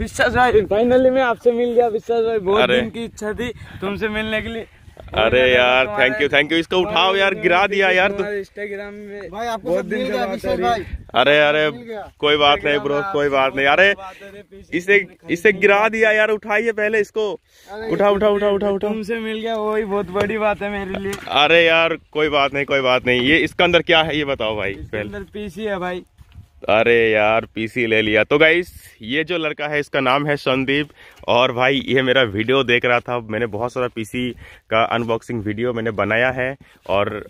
विश्वास भाई फाइनली मैं आपसे मिल गया विश्वास भाई बहुत दिन की इच्छा थी तुमसे मिलने के लिए अरे यार थैंक यू थैंक यू इसको उठाओ यार गिरा दिया यार इंस्टाग्राम में भाई आपको बहुत दिन का भाई अरे अरे कोई बात नहीं ब्रो कोई बात नहीं अरे इसे इसे गिरा दिया यार उठाइए पहले इसको उठा उठा उठा उठा उठा तुमसे मिल गया वही बहुत बड़ी बात है मेरे लिए अरे यार कोई बात नहीं कोई बात नहीं ये इसके अंदर क्या है ये बताओ भाई पीसी है भाई अरे यार पीसी ले लिया तो गाइस ये जो लड़का है इसका नाम है संदीप और भाई ये मेरा वीडियो देख रहा था मैंने बहुत सारा पीसी का अनबॉक्सिंग वीडियो मैंने बनाया है और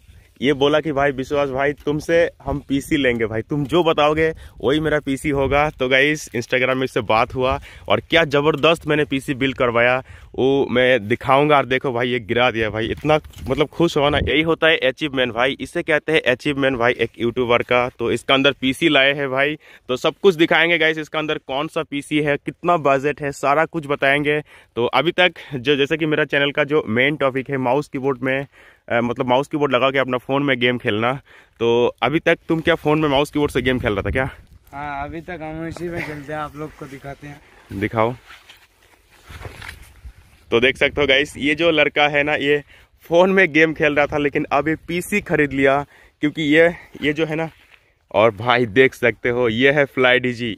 ये बोला कि भाई विश्वास भाई तुमसे हम पीसी लेंगे भाई तुम जो बताओगे वही मेरा पीसी होगा तो गाइस इंस्टाग्राम में इससे बात हुआ और क्या ज़बरदस्त मैंने पीसी बिल करवाया वो मैं दिखाऊंगा और देखो भाई ये गिरा दिया भाई इतना मतलब खुश होना यही होता है अचीवमेंट भाई इसे कहते हैं अचीवमेंट भाई एक यूट्यूबर का तो इसका अंदर पी लाए हैं भाई तो सब कुछ दिखाएंगे गाइस इसका अंदर कौन सा पी है कितना बजट है सारा कुछ बताएंगे तो अभी तक जो जैसे कि मेरा चैनल का जो मेन टॉपिक है माउस की में मतलब माउस कीबोर्ड लगा के अपना फ़ोन में गेम खेलना तो अभी तक तुम क्या फ़ोन में माउस कीबोर्ड से गेम खेल रहा था क्या हाँ अभी तक हम इसी में खेलते हैं आप लोग को दिखाते हैं दिखाओ तो देख सकते हो गाइस ये जो लड़का है ना ये फ़ोन में गेम खेल रहा था लेकिन अभी ये पीसी खरीद लिया क्योंकि ये ये जो है ना और भाई देख सकते हो ये है फ्लाई डीजी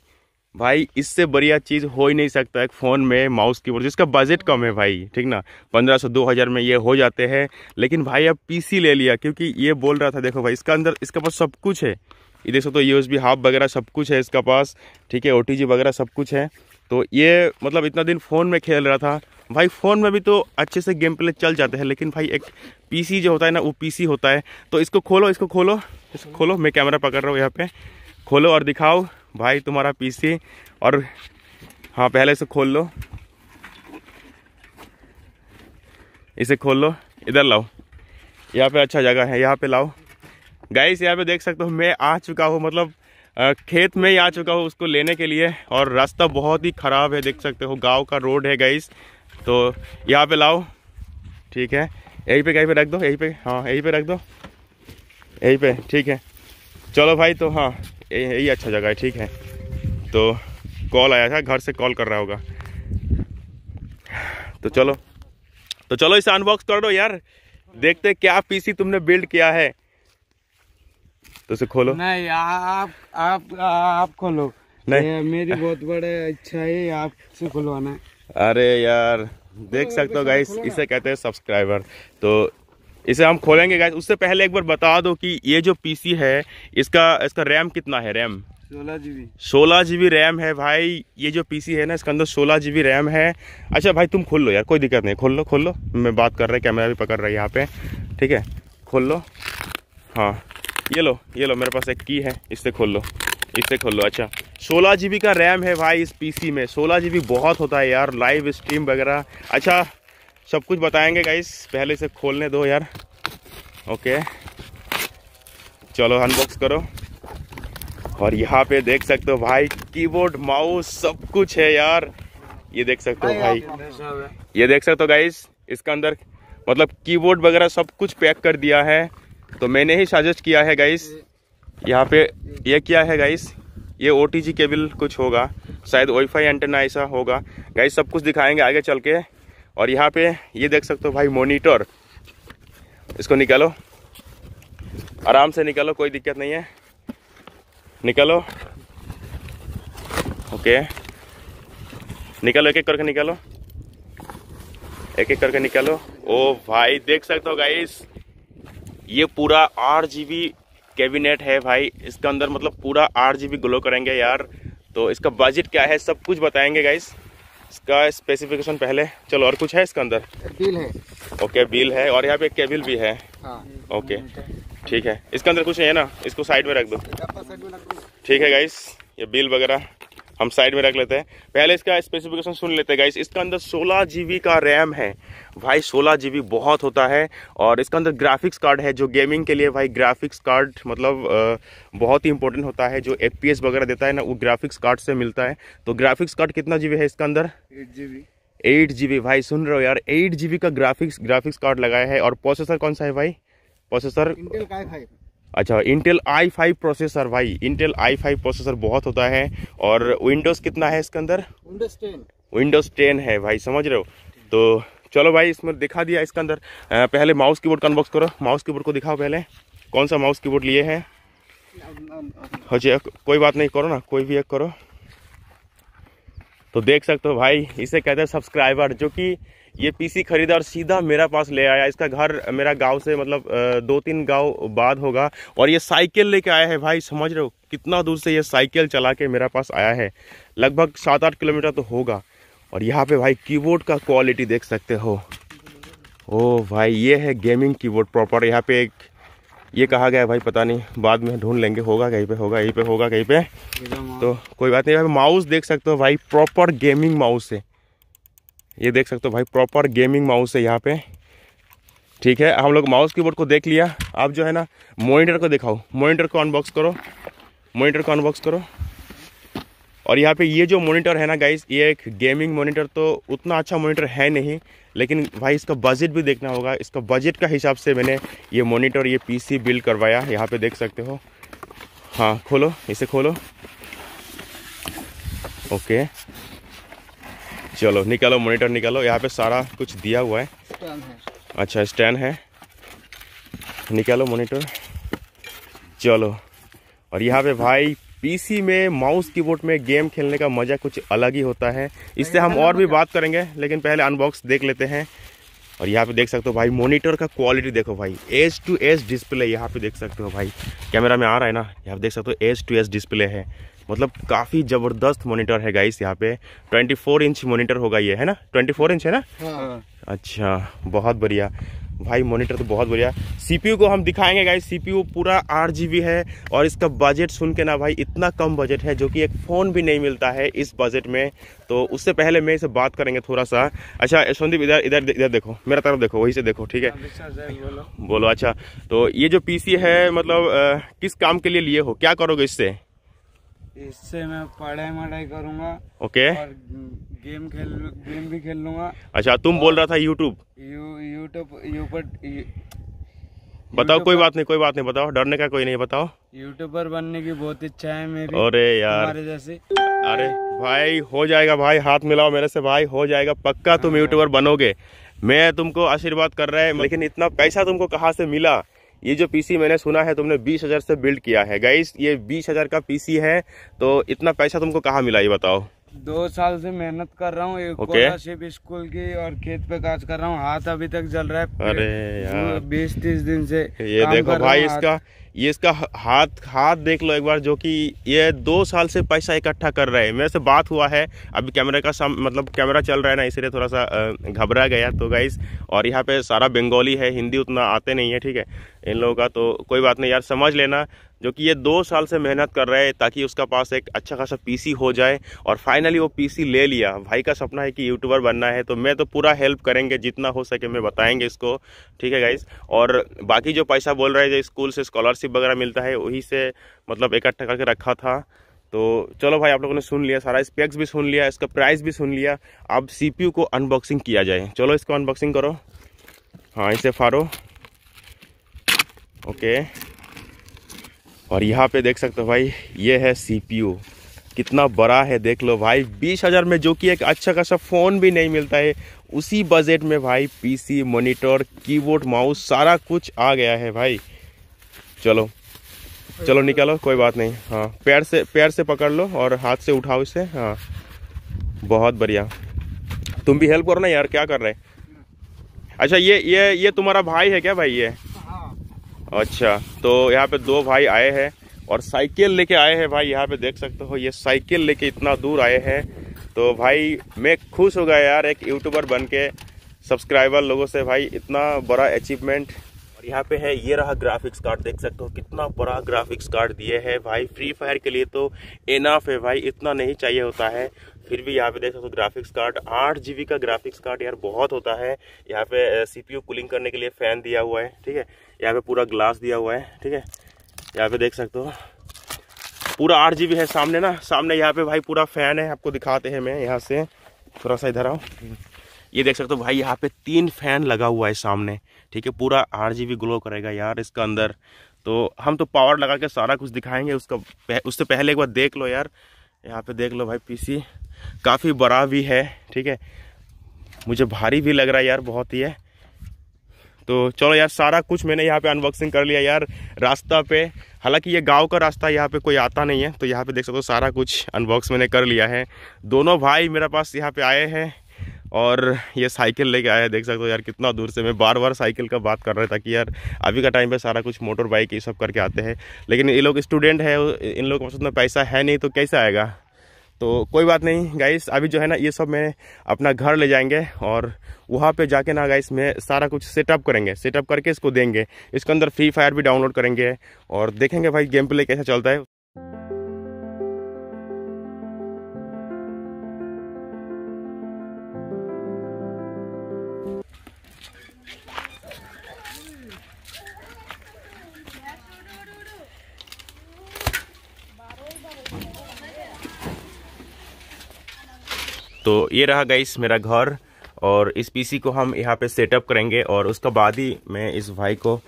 भाई इससे बढ़िया चीज़ हो ही नहीं सकता एक फ़ोन में माउस कीबोर्ड जिसका बजट कम है भाई ठीक ना पंद्रह सौ दो हज़ार में ये हो जाते हैं लेकिन भाई अब पीसी ले लिया क्योंकि ये बोल रहा था देखो भाई इसका अंदर इसके पास सब कुछ है ये देखो तो यूएसबी यू एस हाफ वगैरह सब कुछ है इसका पास ठीक है ओ वगैरह सब कुछ है तो ये मतलब इतना दिन फ़ोन में खेल रहा था भाई फ़ोन में भी तो अच्छे से गेम प्ले चल जाते हैं लेकिन भाई एक पी जो होता है ना वो पी होता है तो इसको खोलो इसको खोलो इसको खोलो मैं कैमरा पकड़ रहा हूँ यहाँ पर खोलो और दिखाओ भाई तुम्हारा पीसी और हाँ पहले इसे खोल लो इसे खोल लो इधर लाओ यहाँ पे अच्छा जगह है यहाँ पे लाओ गाइस यहाँ पे देख सकते हो मैं आ चुका हूँ मतलब खेत में ही आ चुका हूँ उसको लेने के लिए और रास्ता बहुत ही ख़राब है देख सकते हो गांव का रोड है गाइस तो यहाँ पे लाओ ठीक है यहीं पे कहीं पे रख दो यहीं पे हाँ यहीं पे रख दो यहीं पे ठीक है चलो भाई तो हाँ यही अच्छा जगह है ठीक है तो कॉल आया था घर से कॉल कर रहा होगा तो चलो तो चलो इसे अनबॉक्स कर दो यार देखते क्या पीसी तुमने बिल्ड किया है तो उसे खोलो नहीं आप आप आप खोलो नहीं मेरी बहुत बड़े अच्छा है आपसे खुलवाना अरे यार देख सकते हो गाइस तो इसे कहते हैं सब्सक्राइबर तो इसे हम खोलेंगे गाइस उससे पहले एक बार बता दो कि ये जो पीसी है इसका इसका रैम कितना है रैम सोलह जी सोलह जी रैम है भाई ये जो पीसी है ना इसके अंदर सोलह जी रैम है अच्छा भाई तुम खोल लो यार कोई दिक्कत नहीं खोल लो खोल लो मैं बात कर रहा है कैमरा भी पकड़ रहा है यहाँ पे ठीक है खोल लो हाँ ये लो ये लो मेरे पास एक की है इससे खोल लो इससे खोल लो अच्छा सोलह जी का रैम है भाई इस पीसी में सोलह जी बहुत होता है यार लाइव स्ट्रीम वगैरह अच्छा सब कुछ बताएंगे गाइस पहले से खोलने दो यार ओके चलो अनबॉक्स करो और यहाँ पे देख सकते हो भाई कीबोर्ड माउस सब कुछ है यार ये देख सकते हो भाई ये देख सकते हो गाइस इसका अंदर मतलब कीबोर्ड वगैरह सब कुछ पैक कर दिया है तो मैंने ही सजेस्ट किया है गाइस यहाँ पे ये क्या है गाइस ये ओ केबल कुछ होगा शायद वाईफाई एंटेना ऐसा होगा गाइस सब कुछ दिखाएंगे आगे चल के और यहाँ पे ये देख सकते हो भाई मोनीटर इसको निकालो आराम से निकालो कोई दिक्कत नहीं है निकालो ओके निकालो एक एक करके निकालो एक एक करके निकालो ओ भाई देख सकते हो गाइस ये पूरा आठ जी बी कैबिनेट है भाई इसके अंदर मतलब पूरा आठ जी बी ग्लो करेंगे यार तो इसका बजट क्या है सब कुछ बताएंगे गाइस इसका स्पेसिफिकेशन पहले चलो और कुछ है इसके अंदर बिल है ओके बिल है और यहाँ पे केबिल भी है ओके हाँ। ठीक है इसके अंदर कुछ है ना इसको साइड में रख दो ठीक है गाइस ये बिल वगैरह हम साइड में रख लेते हैं पहले इसका स्पेसिफिकेशन सुन लेते हैं गाइस इसका अंदर सोलह जी का रैम है भाई सोलह जी बहुत होता है और इसका अंदर ग्राफिक्स कार्ड है जो गेमिंग के लिए भाई ग्राफिक्स कार्ड मतलब बहुत ही इंपॉर्टेंट होता है जो एफ वगैरह देता है ना वो ग्राफिक्स कार्ड से मिलता है तो ग्राफिक्स कार्ड कितना जी है इसका अंदर एट एट जी भाई सुन रहे हो यार एट जी का ग्राफिक्स ग्राफिक्स कार्ड लगाया है और प्रोसेसर कौन सा है भाई प्रोसेसर इंटेल का है भाई अच्छा इंटेल आई फाइव प्रोसेसर भाई इंटेल आई फाइव प्रोसेसर बहुत होता है और विंडोज़ कितना है इसके अंदर विंडोज़ टेन है भाई समझ रहे हो तो चलो भाई इसमें दिखा दिया इसके अंदर पहले माउस कीबोर्ड का अनबॉक्स करो माउस कीबोर्ड को दिखाओ पहले कौन सा माउस कीबोर्ड लिए हैं अच्छा कोई बात नहीं करो ना कोई भी एक करो तो देख सकते हो भाई इसे कहते हैं सब्सक्राइबर जो कि ये पीसी खरीदा और सीधा मेरा पास ले आया इसका घर मेरा गांव से मतलब दो तीन गांव बाद होगा और ये साइकिल लेके आया है भाई समझ रहे हो कितना दूर से ये साइकिल चला के मेरा पास आया है लगभग सात आठ किलोमीटर तो होगा और यहाँ पे भाई कीबोर्ड का क्वालिटी देख सकते हो ओ भाई ये है गेमिंग कीबोर्ड प्रॉपर यहाँ पे एक ये कहा गया भाई पता नहीं बाद में ढूंढ लेंगे होगा कहीं पे होगा यहीं पे होगा कहीं पे तो कोई बात नहीं भाई माउस देख सकते हो भाई प्रॉपर गेमिंग माउस है ये देख सकते हो भाई प्रॉपर गेमिंग माउस है यहाँ पे ठीक है हम लोग माउस कीबोर्ड को देख लिया आप जो है ना मोनीटर को दिखाओ मोनीटर को अनबॉक्स करो मोनीटर को अनबॉक्स करो और यहाँ पे ये जो मोनिटर है ना गाइस ये एक गेमिंग मोनिटर तो उतना अच्छा मोनिटर है नहीं लेकिन भाई इसका बजट भी देखना होगा इसका बजट का हिसाब से मैंने ये मोनिटर ये पी बिल्ड करवाया यहाँ पर देख सकते हो हाँ खोलो इसे खोलो ओके चलो निकालो मोनीटर निकालो यहाँ पे सारा कुछ दिया हुआ है अच्छा स्टैंड है निकालो मोनीटर चलो और यहाँ पे भाई पीसी में माउस कीबोर्ड में गेम खेलने का मज़ा कुछ अलग ही होता है इससे हम और भी बात करेंगे लेकिन पहले अनबॉक्स देख लेते हैं और यहाँ पे देख सकते हो भाई मॉनिटर का क्वालिटी देखो भाई एज टू एज डिस्प्ले यहाँ पे देख सकते हो भाई कैमरा में आ रहा है ना यहाँ पे देख सकते हो एज टू एज डिस्प्ले है मतलब काफ़ी ज़बरदस्त मॉनिटर है गाइस यहाँ पे 24 इंच मॉनिटर होगा ये है ना 24 इंच है ना हाँ। अच्छा बहुत बढ़िया भाई मॉनिटर तो बहुत बढ़िया सीपीयू को हम दिखाएंगे गाइस सीपीयू पूरा आठ जीबी है और इसका बजट सुन के ना भाई इतना कम बजट है जो कि एक फ़ोन भी नहीं मिलता है इस बजट में तो उससे पहले मैं इसे बात करेंगे थोड़ा सा अच्छा यशवंदीप इधर इधर इधर देखो मेरा तरफ देखो वहीं से देखो ठीक है हाँ, बोलो अच्छा तो ये जो पी है मतलब किस काम के लिए लिए हो क्या करोगे इससे इससे मैं पढ़ाई मढ़ाई करूँगा ओके और गेम खेल गेम भी खेल लूंगा अच्छा तुम बोल रहा था यूट्यूब यू यूट्यूब बताओ कोई बात नहीं कोई बात नहीं बताओ डरने का कोई नहीं बताओ यूट्यूबर बनने की बहुत इच्छा है मेरी अरे यार जैसे अरे भाई हो जाएगा भाई हाथ मिलाओ मेरे से भाई हो जाएगा पक्का तुम यूट्यूबर हाँ। बनोगे मैं तुमको आशीर्वाद कर रहा है लेकिन इतना पैसा तुमको कहाँ से मिला ये जो पीसी मैंने सुना है तुमने बीस हज़ार से बिल्ड किया है गाइस ये बीस हज़ार का पीसी है तो इतना पैसा तुमको कहा मिला ये बताओ दो साल से मेहनत कर रहा हूँ सिर्फ स्कूल की और खेत पे काज कर रहा हूँ हाथ अभी तक जल रहा है अरे बीस तीस दिन से ये देखो भाई इसका ये इसका हाथ हाथ देख लो एक बार जो कि ये दो साल से पैसा इकट्ठा कर रहे हैं मेरे से बात हुआ है अभी कैमरे का सम मतलब कैमरा चल रहा है ना इसलिए थोड़ा सा घबरा गया तो गाइस और यहाँ पे सारा बंगाली है हिंदी उतना आते नहीं है ठीक है इन लोगों का तो कोई बात नहीं यार समझ लेना जो कि ये दो साल से मेहनत कर रहे हैं ताकि उसका पास एक अच्छा खासा पीसी हो जाए और फाइनली वो पीसी ले लिया भाई का सपना है कि यूट्यूबर बनना है तो मैं तो पूरा हेल्प करेंगे जितना हो सके मैं बताएंगे इसको ठीक है गाइस और बाकी जो पैसा बोल रहे हैं जो स्कूल से स्कॉलरशिप वगैरह मिलता है वही से मतलब इकट्ठा करके रखा था तो चलो भाई आप लोगों ने सुन लिया सारा स्पेक्स भी सुन लिया इसका प्राइस भी सुन लिया अब सी को अनबॉक्सिंग किया जाए चलो इसको अनबॉक्सिंग करो हाँ इसे फाड़ो ओके और यहाँ पे देख सकते हो भाई ये है सीपीयू कितना बड़ा है देख लो भाई बीस हज़ार में जो कि एक अच्छा खासा फ़ोन भी नहीं मिलता है उसी बजट में भाई पीसी मॉनिटर कीबोर्ड माउस सारा कुछ आ गया है भाई चलो चलो निकालो कोई बात नहीं हाँ पैर से पैर से पकड़ लो और हाथ से उठाओ इसे हाँ बहुत बढ़िया तुम भी हेल्प करो ना यार क्या कर रहे अच्छा ये ये ये तुम्हारा भाई है क्या भाई ये अच्छा तो यहाँ पे दो भाई आए हैं और साइकिल लेके आए हैं भाई यहाँ पे देख सकते हो ये साइकिल लेके इतना दूर आए हैं तो भाई मैं खुश हो गया यार एक यूट्यूबर बन के सब्सक्राइबर लोगों से भाई इतना बड़ा अचीवमेंट और यहाँ पे है ये रहा ग्राफिक्स कार्ड देख सकते हो कितना बड़ा ग्राफिक्स कार्ड दिए है भाई फ्री फायर के लिए तो एनाफ है भाई इतना नहीं चाहिए होता है फिर भी यहाँ पे देख सकते हो ग्राफिक्स कार्ड आठ जी का ग्राफिक्स कार्ड यार बहुत होता है यहाँ पे सी कूलिंग करने के लिए फ़ैन दिया हुआ है ठीक है यहाँ पे पूरा ग्लास दिया हुआ है ठीक है यहाँ पे देख सकते हो पूरा आठ जी है सामने ना सामने यहाँ पे भाई पूरा फैन है आपको दिखाते हैं मैं यहाँ से थोड़ा सा इधर आओ ये देख सकते हो भाई यहाँ पे तीन फैन लगा हुआ है सामने ठीक है पूरा आठ जी ग्लो करेगा यार इसका अंदर तो हम तो पावर लगा के सारा कुछ दिखाएंगे उसका पह, उससे पहले एक बार देख लो यार यहाँ पे देख लो भाई पीसी काफ़ी बड़ा भी है ठीक है मुझे भारी भी लग रहा है यार बहुत ही है तो चलो यार सारा कुछ मैंने यहाँ पे अनबॉक्सिंग कर लिया यार रास्ता पे हालांकि ये गांव का रास्ता यहाँ पे कोई आता नहीं है तो यहाँ पे देख सकते हो सारा कुछ अनबॉक्स मैंने कर लिया है दोनों भाई मेरे पास यहाँ पे आए हैं और ये साइकिल लेके आया देख सकते हो यार कितना दूर से मैं बार बार साइकिल का बात कर रहा था कि यार अभी का टाइम पे सारा कुछ मोटर बाइक ये सब करके आते हैं लेकिन ये लोग स्टूडेंट है इन लोगों के पास उतना पैसा है नहीं तो कैसे आएगा तो कोई बात नहीं गाइस अभी जो है ना ये सब मैं अपना घर ले जाएंगे और वहाँ पे जाके ना गाइस मैं सारा कुछ सेटअप करेंगे सेटअप करके इसको देंगे इसके अंदर फ्री फायर भी डाउनलोड करेंगे और देखेंगे भाई गेम प्ले कैसा चलता है तो ये रहा गाइस मेरा घर और इस पीसी को हम यहाँ पे सेटअप करेंगे और उसके बाद ही मैं इस भाई को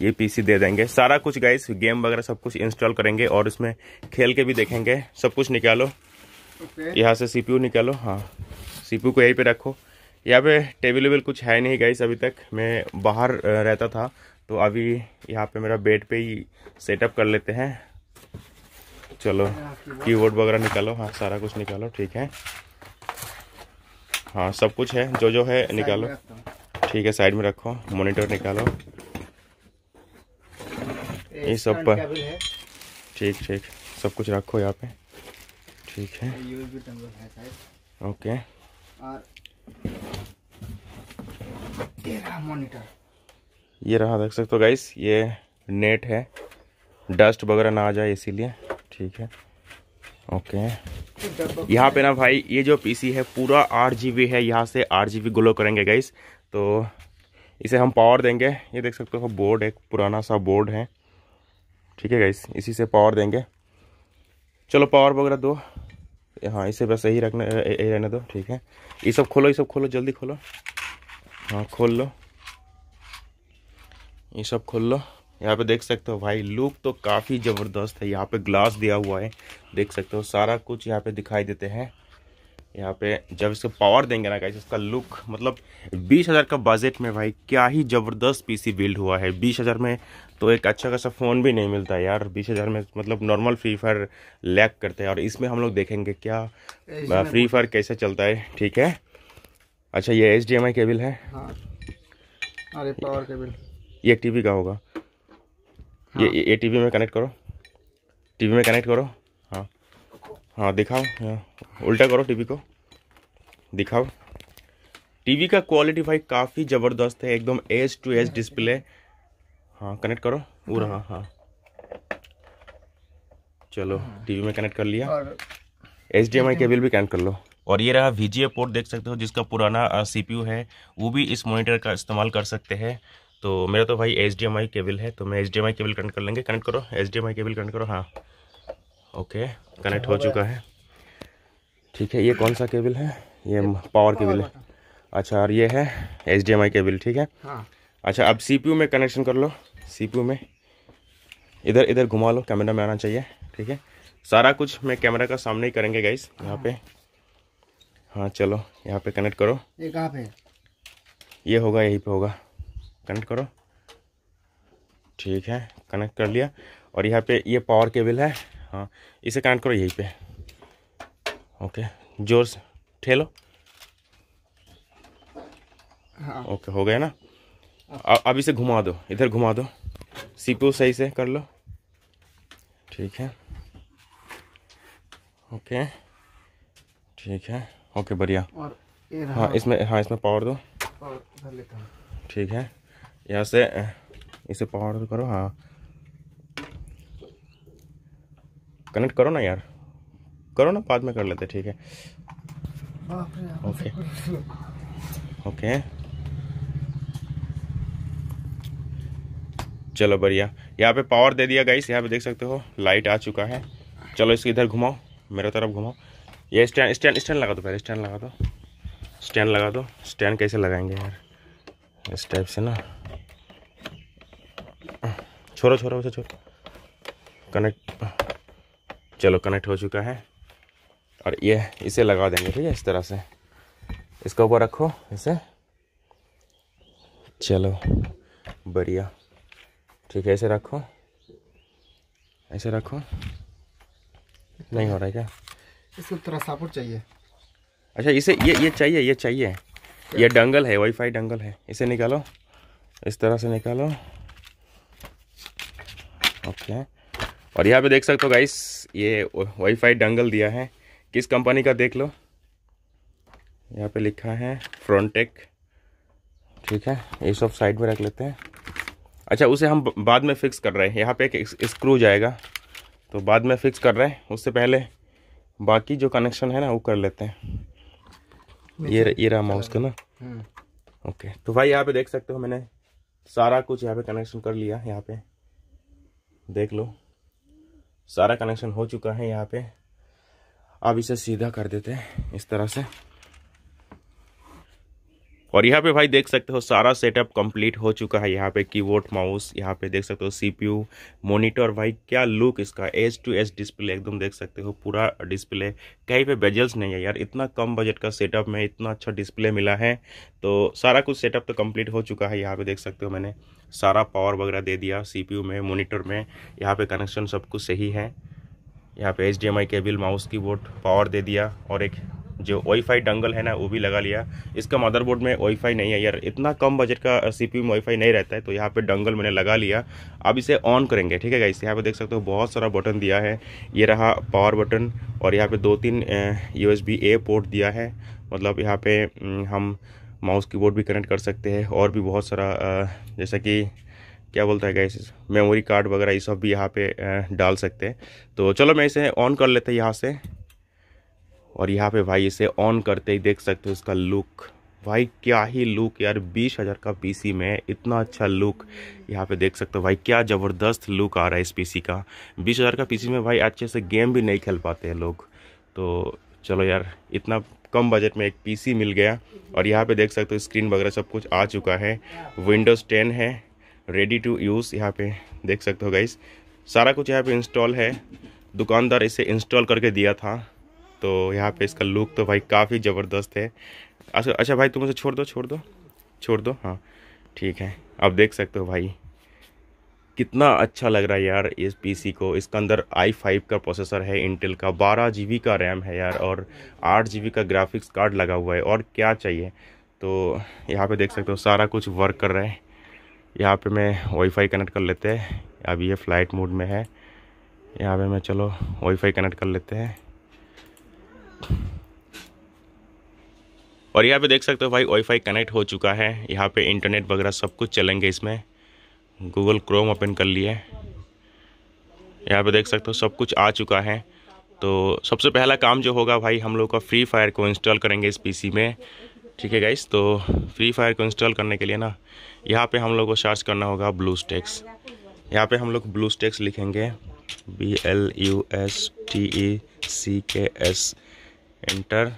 ये पीसी दे देंगे सारा कुछ गाइस गेम वगैरह सब कुछ इंस्टॉल करेंगे और उसमें खेल के भी देखेंगे सब कुछ निकालो यहाँ से सीपीयू निकालो हाँ सीपीयू को यहीं पे रखो यहाँ पे टेबल वेबल कुछ है नहीं गाइस अभी तक मैं बाहर रहता था तो अभी यहाँ पे मेरा बेड पे ही सेटअप कर लेते हैं चलो कीबोर्ड वगैरह निकालो हाँ सारा कुछ निकालो ठीक है हाँ सब कुछ है जो जो है निकालो ठीक है साइड में रखो मॉनिटर निकालो ये सब पर ठीक ठीक सब कुछ रखो यहाँ पे ठीक है ओके ये रहा मॉनिटर ये रहा देख सकते हो गाइस ये नेट है डस्ट वगैरह ना आ जाए इसीलिए ठीक है ओके यहाँ पे ना भाई ये जो पीसी है पूरा आठ जी है यहाँ से आठ जी ग्लो करेंगे गाइस तो इसे हम पावर देंगे ये देख सकते हो बोर्ड एक पुराना सा बोर्ड है ठीक है गाइस इसी से पावर देंगे चलो पावर वगैरह दो हाँ इसे बस यही रखने यही रहने दो ठीक है ये सब खोलो ये सब खोलो जल्दी खोलो हाँ खोल लो ये सब खोल लो यहाँ पे देख सकते हो भाई लुक तो काफ़ी ज़बरदस्त है यहाँ पे ग्लास दिया हुआ है देख सकते हो सारा कुछ यहाँ पे दिखाई देते हैं यहाँ पे जब इसको पावर देंगे ना कैसे इसका लुक मतलब बीस हज़ार का बजट में भाई क्या ही ज़बरदस्त पीसी बिल्ड हुआ है बीस हज़ार में तो एक अच्छा खासा फ़ोन भी नहीं मिलता यार बीस हज़ार में मतलब नॉर्मल फ्री फायर लैक करते हैं और इसमें हम लोग देखेंगे क्या फ्री फायर कैसे चलता है ठीक है अच्छा ये एच केबल है हाँ। अरे पावर केबल ये टी का होगा ये हाँ। ये टीवी में कनेक्ट करो टीवी में कनेक्ट करो हाँ हाँ दिखाओ हाँ। उल्टा करो टीवी को दिखाओ टीवी का क्वालिटी भाई काफ़ी ज़बरदस्त है एकदम एच टू एच डिस्प्ले हाँ कनेक्ट करो वो हाँ। रहा हाँ चलो टीवी में कनेक्ट कर लिया H D M I cable भी कनेक्ट कर लो और ये रहा वी पोर्ट देख सकते हो जिसका पुराना सीपीयू है वो भी इस मॉनिटर का इस्तेमाल कर सकते हैं तो मेरा तो भाई एच केबल है तो मैं एच केबल कनेक्ट कर लेंगे कनेक्ट करो एच केबल कनेक्ट करो हाँ ओके कनेक्ट हो चुका है ठीक है ये कौन सा केबल है ये पावर केबल है अच्छा और ये है एच केबल ठीक है हाँ। अच्छा अब सी में कनेक्शन कर लो सी में इधर इधर घुमा लो कैमरा में आना चाहिए ठीक है सारा कुछ मैं कैमरा का सामने ही करेंगे गाइस यहाँ पे हाँ चलो यहाँ पे कनेक्ट करो ये कहाँ पे ये होगा यहीं पे होगा कनेक्ट करो ठीक है कनेक्ट कर लिया और यहाँ पे ये पावर केबल है हाँ इसे कनेक्ट करो यहीं पे ओके जोर से ठेलो हाँ। ओके हो गया ना अब इसे घुमा दो इधर घुमा दो सीपीयू सही से कर लो ठीक है ओके ठीक है ओके बढ़िया हाँ इसमें हाँ इसमें पावर दो ठीक है यहाँ से इसे पावर करो हाँ कनेक्ट करो ना यार करो ना बाद में कर लेते ठीक है ओके ओके चलो बढ़िया यहाँ पे पावर दे दिया गाइस यहाँ पे देख सकते हो लाइट आ चुका है चलो इसके इधर घुमाओ मेरे तरफ घुमाओ ये स्टैंड स्टैंड स्टैंड लगा दो पहले स्टैंड लगा दो स्टैंड लगा दो स्टैंड कैसे लगाएंगे यार इस टाइप से ना छोड़ो छोड़ो उसे छोरो कनेक्ट चलो कनेक्ट हो चुका है और ये इसे लगा देंगे ठीक है इस तरह से इसका ऊपर रखो इसे चलो बढ़िया ठीक है ऐसे रखो ऐसे रखो नहीं हो रहा है क्या इसको थोड़ा सपोर्ट चाहिए अच्छा इसे ये ये चाहिए ये चाहिए ये डंगल है वाईफाई डंगल है इसे निकालो इस तरह से निकालो ओके और यहाँ पे देख सकते हो गाइस ये वाईफाई डंगल दिया है किस कंपनी का देख लो यहाँ पे लिखा है फ्रॉन्टेक ठीक है ये सब साइड में रख लेते हैं अच्छा उसे हम बाद में फिक्स कर रहे हैं यहाँ पे एक स्क्रू जाएगा तो बाद में फिक्स कर रहे हैं उससे पहले बाकी जो कनेक्शन है ना वो कर लेते हैं ये ये रहा माउस का ना हम्म। ओके तो भाई यहाँ पे देख सकते हो मैंने सारा कुछ यहाँ पे कनेक्शन कर लिया यहाँ पे देख लो सारा कनेक्शन हो चुका है यहाँ पे अब इसे सीधा कर देते हैं इस तरह से और यहाँ पे भाई देख सकते हो सारा सेटअप कंप्लीट हो चुका है यहाँ पे कीबोर्ड माउस यहाँ पे देख सकते हो सीपीयू मॉनिटर भाई क्या लुक इसका एच टू एच डिस्प्ले एकदम देख सकते हो पूरा डिस्प्ले कहीं पे बेजल्स नहीं है यार इतना कम बजट का सेटअप में इतना अच्छा डिस्प्ले मिला है तो सारा कुछ सेटअप तो कम्प्लीट हो चुका है यहाँ पर देख सकते हो मैंने सारा पावर वगैरह दे दिया सी में मोनीटर में यहाँ पर कनेक्शन सब कुछ सही है यहाँ पे एच केबल माउस की पावर दे दिया और एक जो वाईफाई डंगल है ना वो भी लगा लिया इसका मदरबोर्ड में वाईफाई नहीं है यार इतना कम बजट का सीपीयू में वाईफाई नहीं रहता है तो यहाँ पे डंगल मैंने लगा लिया अब इसे ऑन करेंगे ठीक है गाइस यहाँ पे देख सकते हो बहुत सारा बटन दिया है ये रहा पावर बटन और यहाँ पे दो तीन यू ए पोर्ट दिया है मतलब यहाँ पे हम माउस कीबोर्ड भी कनेक्ट कर सकते हैं और भी बहुत सारा जैसा कि क्या बोलता है गैस मेमोरी कार्ड वगैरह ये सब भी यहाँ पे डाल सकते हैं तो चलो मैं इसे ऑन कर लेते हैं यहाँ से और यहाँ पे भाई इसे ऑन करते ही देख सकते हो इसका लुक भाई क्या ही लुक यार बीस हज़ार का पीसी में इतना अच्छा लुक यहाँ पे देख सकते हो भाई क्या ज़बरदस्त लुक आ रहा है इस पीसी का बीस हज़ार का पीसी में भाई अच्छे से गेम भी नहीं खेल पाते हैं लोग तो चलो यार इतना कम बजट में एक पीसी मिल गया और यहाँ पे देख सकते हो स्क्रीन वगैरह सब कुछ आ चुका है विंडोज़ टेन है रेडी टू यूज़ यहाँ पे देख सकते हो गाइस सारा कुछ यहाँ पर इंस्टॉल है दुकानदार इसे इंस्टॉल करके दिया था तो यहाँ पे इसका लुक तो भाई काफ़ी ज़बरदस्त है अच्छा अच्छा भाई तुम उसे छोड़ दो छोड़ दो छोड़ दो हाँ ठीक है अब देख सकते हो भाई कितना अच्छा लग रहा है यार इस पीसी को इसका अंदर आई फाइव का प्रोसेसर है इंटेल का बारह जी का रैम है यार और आठ जी का ग्राफिक्स कार्ड लगा हुआ है और क्या चाहिए तो यहाँ पे देख सकते हो सारा कुछ वर्क कर रहा है यहाँ पे मैं वाईफाई कनेक्ट कर लेते हैं अभी ये फ़्लाइट मोड में है यहाँ पे मैं चलो वाईफाई कनेक्ट कर लेते हैं और यहाँ पे देख सकते हो भाई वाईफाई कनेक्ट हो चुका है यहाँ पे इंटरनेट वगैरह सब कुछ चलेंगे इसमें गूगल क्रोम ओपन कर लिए यहाँ पे देख सकते हो सब कुछ आ चुका है तो सबसे पहला काम जो होगा भाई हम लोग का फ्री फायर को इंस्टॉल करेंगे इस पीसी में ठीक है गाइस तो फ्री फायर को इंस्टॉल करने के लिए ना यहाँ पे हम लोग को सर्च करना होगा ब्लू स्टेक्स यहाँ पे हम लोग ब्लू स्टेक्स लिखेंगे B L U S T E C K S enter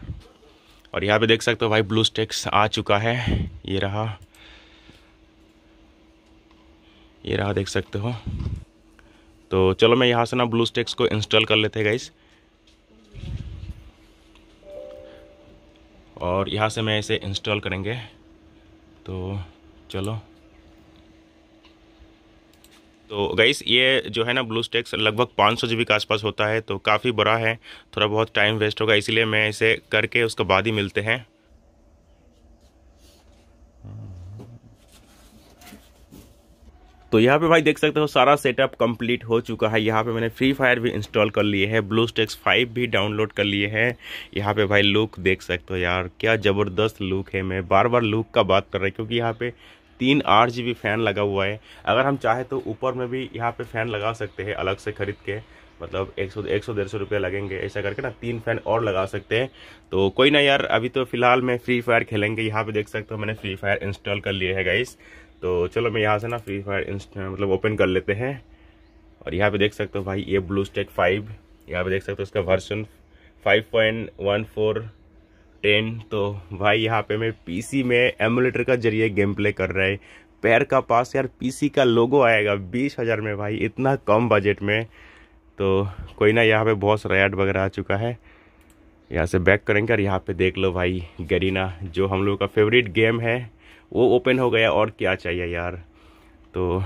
और यहाँ पे देख सकते हो भाई ब्लू स्टेक्स आ चुका है ये रहा ये रहा देख सकते हो तो चलो मैं यहाँ से ना ब्लू स्टेक्स को इंस्टॉल कर लेते हैं गाइस और यहाँ से मैं इसे इंस्टॉल करेंगे तो चलो तो गाइस ये जो है ना ब्लू स्टेक्स लगभग पाँच सौ के आसपास होता है तो काफ़ी बड़ा है थोड़ा बहुत टाइम वेस्ट होगा इसीलिए मैं इसे करके उसके बाद ही मिलते हैं तो यहाँ पे भाई देख सकते हो सारा सेटअप कंप्लीट हो चुका है यहाँ पे मैंने फ्री फायर भी इंस्टॉल कर लिए हैं ब्लू स्टेक्स फाइव भी डाउनलोड कर लिए हैं यहाँ पे भाई लुक देख सकते हो यार क्या ज़बरदस्त लुक है मैं बार बार लुक का बात कर रहा हूँ क्योंकि यहाँ पे तीन आठ जी फ़ैन लगा हुआ है अगर हम चाहे तो ऊपर में भी यहाँ पे फ़ैन लगा सकते हैं अलग से ख़रीद के मतलब एक सौ एक सौ डेढ़ सौ रुपये लगेंगे ऐसा करके ना तीन फैन और लगा सकते हैं तो कोई ना यार अभी तो फिलहाल मैं फ्री फायर खेलेंगे यहाँ पे देख सकते हो मैंने फ्री फायर इंस्टॉल कर लिए है गाइस तो चलो मैं यहाँ से ना फ्री फायर मतलब ओपन कर लेते हैं और यहाँ पे देख सकते हो भाई ये ब्लू स्टेक फाइव यहाँ पे देख सकते हो इसका version five point one four ten तो भाई यहाँ पे मैं पीसी में एमुलेटर का जरिए गेम प्ले कर रहा है पैर का पास यार पीसी का लोगो आएगा बीस हज़ार में भाई इतना कम बजट में तो कोई ना यहाँ पे बहुत सारा वगैरह आ चुका है यहाँ से बैक करेंगे और यहाँ पे देख लो भाई गरीना जो हम लोगों का फेवरेट गेम है वो ओपन हो गया और क्या चाहिए यार तो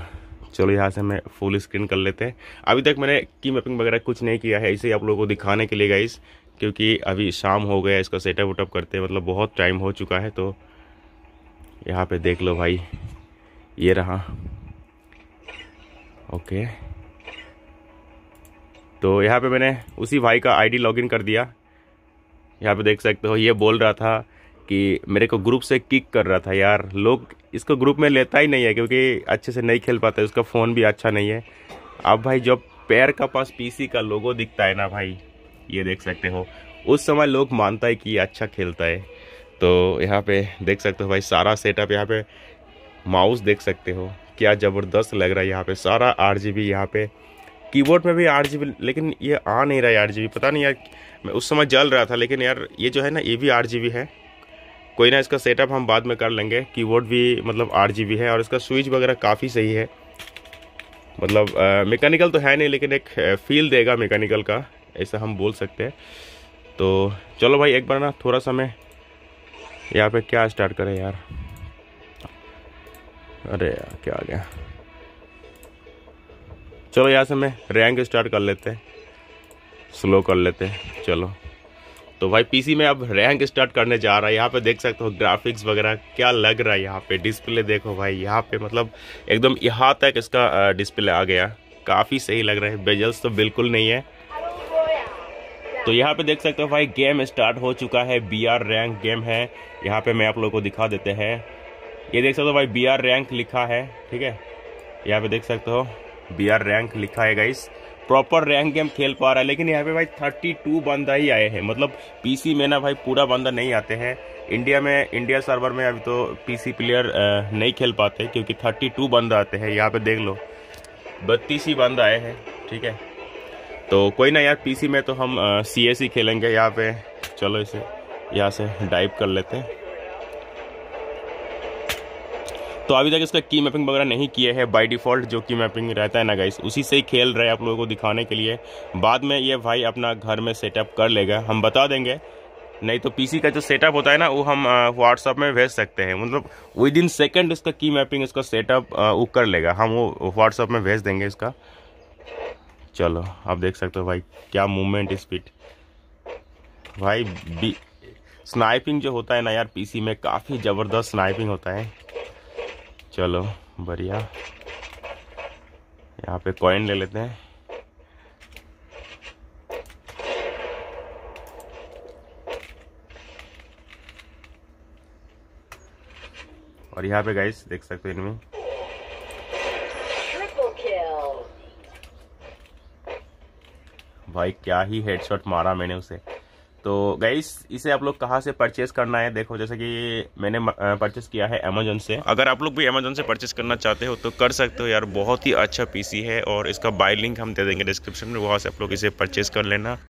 चलो यहाँ से मैं फुल स्क्रीन कर लेते हैं अभी तक मैंने की मैपिंग वगैरह कुछ नहीं किया है इसे आप लोगों को दिखाने के लिए गाइस क्योंकि अभी शाम हो गया इसका सेटअप उटअप करते मतलब बहुत टाइम हो चुका है तो यहाँ पे देख लो भाई ये रहा ओके तो यहाँ पे मैंने उसी भाई का आईडी लॉगिन कर दिया यहाँ पे देख सकते हो ये बोल रहा था कि मेरे को ग्रुप से किक कर रहा था यार लोग इसको ग्रुप में लेता ही नहीं है क्योंकि अच्छे से नहीं खेल पाता उसका फ़ोन भी अच्छा नहीं है अब भाई जब पैर का पास पीसी का लोगो दिखता है ना भाई ये देख सकते हो उस समय लोग मानता है कि ये अच्छा खेलता है तो यहाँ पे देख सकते हो भाई सारा सेटअप यहाँ पे माउस देख सकते हो क्या ज़बरदस्त लग रहा है यहाँ पे सारा आर जी बी यहाँ पे कीबोर्ड में भी आर जी बी लेकिन ये आ नहीं रहा है आर जी बी पता नहीं यार मैं उस समय जल रहा था लेकिन यार ये जो है ना ये भी आर जी बी है कोई ना इसका सेटअप हम बाद में कर लेंगे कीबोर्ड भी मतलब आर जी बी है और इसका स्विच वगैरह काफ़ी सही है मतलब मैकेनिकल तो है नहीं लेकिन एक फील देगा मैकेनिकल का ऐसा हम बोल सकते हैं तो चलो भाई एक बार ना थोड़ा सा मैं यहाँ पे क्या स्टार्ट करें यार अरे यार क्या आ गया चलो यहाँ से मैं रैंक स्टार्ट कर लेते हैं स्लो कर लेते हैं चलो तो भाई पीसी में अब रैंक स्टार्ट करने जा रहा है यहाँ पे देख सकते हो ग्राफिक्स वगैरह क्या लग रहा है यहाँ पे डिस्प्ले देखो भाई यहाँ पे मतलब एकदम यहाँ तक इसका डिस्प्ले आ गया काफ़ी सही लग रहा है बेजल्स तो बिल्कुल नहीं है तो यहाँ पे देख सकते हो भाई गेम स्टार्ट हो चुका है बी आर रैंक गेम है यहाँ पे मैं आप लोगों को दिखा देते हैं ये देख सकते हो भाई बी आर रैंक लिखा है ठीक है यहाँ पे देख सकते हो बी आर रैंक लिखा है गाइस प्रॉपर रैंक गेम खेल पा रहा है लेकिन यहाँ पे भाई थर्टी टू बंदा ही आए हैं मतलब सी में ना भाई पूरा बंदा नहीं आते हैं इंडिया में इंडिया सर्वर में अभी तो सी प्लेयर नहीं खेल पाते क्योंकि थर्टी टू बंदा आते हैं यहाँ पे देख लो बत्तीस ही बंदा आए हैं ठीक है तो कोई ना यार पीसी में तो हम सी एस e खेलेंगे यहाँ पे चलो इसे यहाँ से डाइव कर लेते हैं तो अभी तक इसका की मैपिंग वगैरह नहीं किए है बाय डिफ़ॉल्ट जो की मैपिंग रहता है ना गाइस उसी से ही खेल रहे हैं आप लोगों को दिखाने के लिए बाद में ये भाई अपना घर में सेटअप कर लेगा हम बता देंगे नहीं तो पीसी का जो सेटअप होता है ना वो हम व्हाट्सअप में भेज सकते हैं मतलब विद इन सेकेंड इसका की मैपिंग उसका सेटअप वो कर लेगा हम वो व्हाट्सअप में भेज देंगे इसका चलो आप देख सकते हो भाई क्या मूवमेंट स्पीड भाई बी स्नाइपिंग जो होता है ना यार पीसी में काफ़ी ज़बरदस्त स्नाइपिंग होता है चलो बढ़िया यहाँ पे कॉइन ले लेते हैं और यहाँ पे गाइस देख सकते हो इनमें भाई क्या ही हेडशॉट मारा मैंने उसे तो गाइस इसे आप लोग कहाँ से परचेस करना है देखो जैसे कि मैंने परचेस किया है अमेजोन से अगर आप लोग भी अमेजोन से परचेस करना चाहते हो तो कर सकते हो यार बहुत ही अच्छा पीसी है और इसका बाय लिंक हम दे देंगे डिस्क्रिप्शन में वहाँ से आप लोग इसे परचेस कर लेना